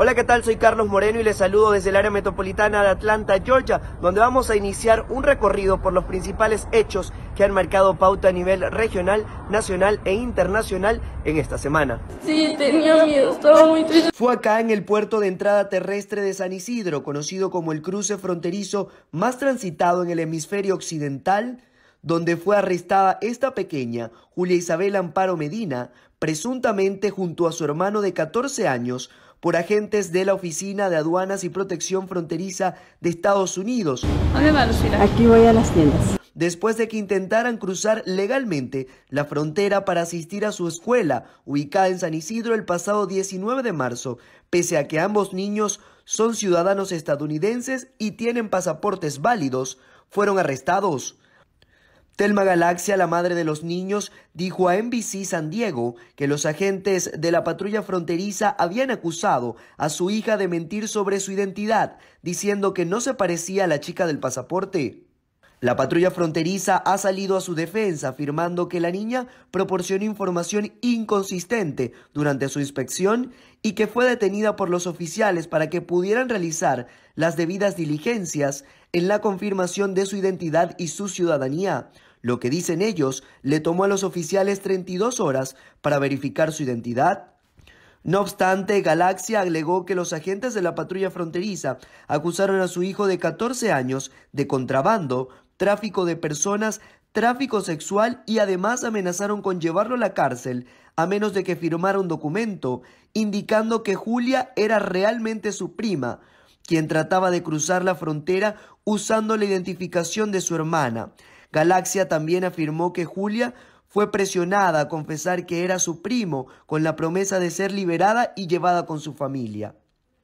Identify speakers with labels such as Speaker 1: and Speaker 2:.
Speaker 1: Hola, ¿qué tal? Soy Carlos Moreno y les saludo desde el área metropolitana de Atlanta, Georgia, donde vamos a iniciar un recorrido por los principales hechos que han marcado pauta a nivel regional, nacional e internacional en esta semana. Sí, tenía miedo, estaba muy triste. Fue acá en el puerto de entrada terrestre de San Isidro, conocido como el cruce fronterizo más transitado en el hemisferio occidental, donde fue arrestada esta pequeña, Julia Isabel Amparo Medina, presuntamente junto a su hermano de 14 años, por agentes de la Oficina de Aduanas y Protección Fronteriza de Estados Unidos. ¿Dónde Aquí voy a las tiendas después de que intentaran cruzar legalmente la frontera para asistir a su escuela, ubicada en San Isidro el pasado 19 de marzo, pese a que ambos niños son ciudadanos estadounidenses y tienen pasaportes válidos, fueron arrestados. Telma Galaxia, la madre de los niños, dijo a NBC San Diego que los agentes de la patrulla fronteriza habían acusado a su hija de mentir sobre su identidad, diciendo que no se parecía a la chica del pasaporte. La patrulla fronteriza ha salido a su defensa afirmando que la niña proporcionó información inconsistente durante su inspección y que fue detenida por los oficiales para que pudieran realizar las debidas diligencias en la confirmación de su identidad y su ciudadanía. Lo que dicen ellos le tomó a los oficiales 32 horas para verificar su identidad. No obstante, Galaxia alegó que los agentes de la patrulla fronteriza acusaron a su hijo de 14 años de contrabando, tráfico de personas, tráfico sexual y además amenazaron con llevarlo a la cárcel a menos de que firmara un documento indicando que Julia era realmente su prima, quien trataba de cruzar la frontera usando la identificación de su hermana. Galaxia también afirmó que Julia fue presionada a confesar que era su primo con la promesa de ser liberada y llevada con su familia.